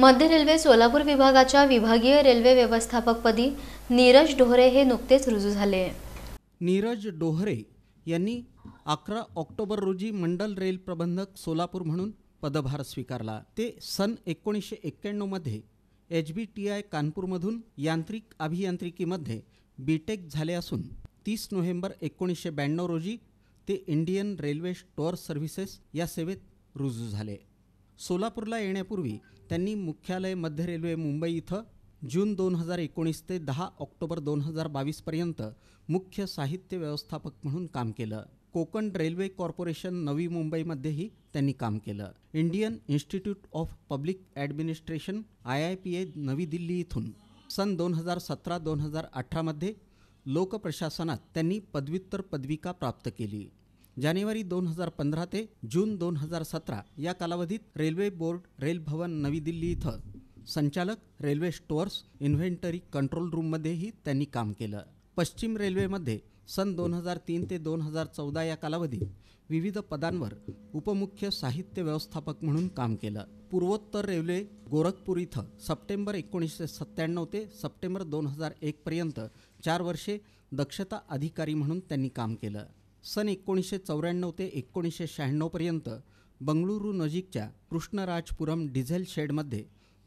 मध्य रेल्वे सोलापूर विभागाच्या विभागीय रेल्वे व्यवस्थापकपदी नीरज डोहरे हे नुकतेच रुजू झाले नीरज डोहरे यांनी अकरा ऑक्टोबर रोजी मंडल रेल प्रबंधक सोलापूर म्हणून पदभार स्वीकारला ते सन एकोणीसशे एक्क्याण्णवमध्ये एच बी टी आय कानपूरमधून यांत्रिक अभियांत्रिकीमध्ये बी टेक झाले असून तीस नोव्हेंबर एकोणीसशे ब्याण्णव रोजी ते इंडियन रेल्वे स्टोअर सर्व्हिसेस या सेवेत रुजू झाले सोलापूरला येण्यापूर्वी त्यांनी मुख्यालय मध्य रेल्वे मुंबई इथं जून दोन हजार एकोणीस ते दहा ऑक्टोबर दोन हजार बावीसपर्यंत मुख्य साहित्य व्यवस्थापक म्हणून काम केलं कोकण रेल्वे कॉर्पोरेशन नवी मुंबईमध्येही त्यांनी काम केलं Indian Institute of Public Administration I I P A नवी दिल्ली इथून सन दोन हजार सतरा दोन हजार अठरामध्ये लोकप्रशासनात त्यांनी पदव्युत्तर पदविका प्राप्त केली जानेवारी दोन हजार पंधरा ते जून दोन हजार सतरा या कालावधीत रेल्वे बोर्ड रेल भवन नवी दिल्ली इथं संचालक रेल्वे स्टोअर्स इन्व्हेंटरी कंट्रोल रूममध्येही त्यांनी काम केलं पश्चिम रेल्वेमध्ये सन दोन हजार तीन ते दोन हजार चौदा या कालावधीत विविध पदांवर उपमुख्य साहित्य व्यवस्थापक म्हणून काम केलं पूर्वोत्तर रेल्वे गोरखपूर इथं सप्टेंबर एकोणीसशे सत्त्याण्णव ते सप्टेंबर दोन हजार एकपर्यंत चार वर्षे दक्षता अधिकारी म्हणून त्यांनी काम केलं सन एकोणीसशे चौऱ्याण्णव ते एकोणीसशे शहाण्णवपर्यंत बंगळुरू नजीकच्या कृष्णराजपुरम डिझेल शेडमध्ये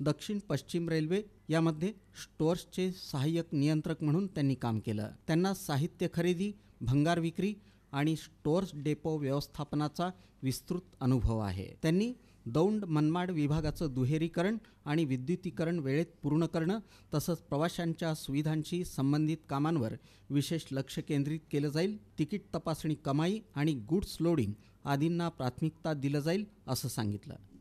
दक्षिण पश्चिम रेल्वे यामध्ये स्टोअर्सचे सहाय्यक नियंत्रक म्हणून त्यांनी काम केलं त्यांना साहित्य खरेदी भंगार विक्री आणि स्टोअर्स डेपो व्यवस्थापनाचा विस्तृत अनुभव आहे त्यांनी दौंड मनमाड विभागाचं दुहेरीकरण आणि विद्युतीकरण वेळेत पूर्ण करणं तसंच प्रवाशांच्या सुविधांशी संबंधित कामांवर विशेष लक्ष केंद्रित केलं जाईल तिकीट तपासणी कमाई आणि गुड्स लोडिंग आदींना प्राथमिकता दिलं जाईल असं सांगितलं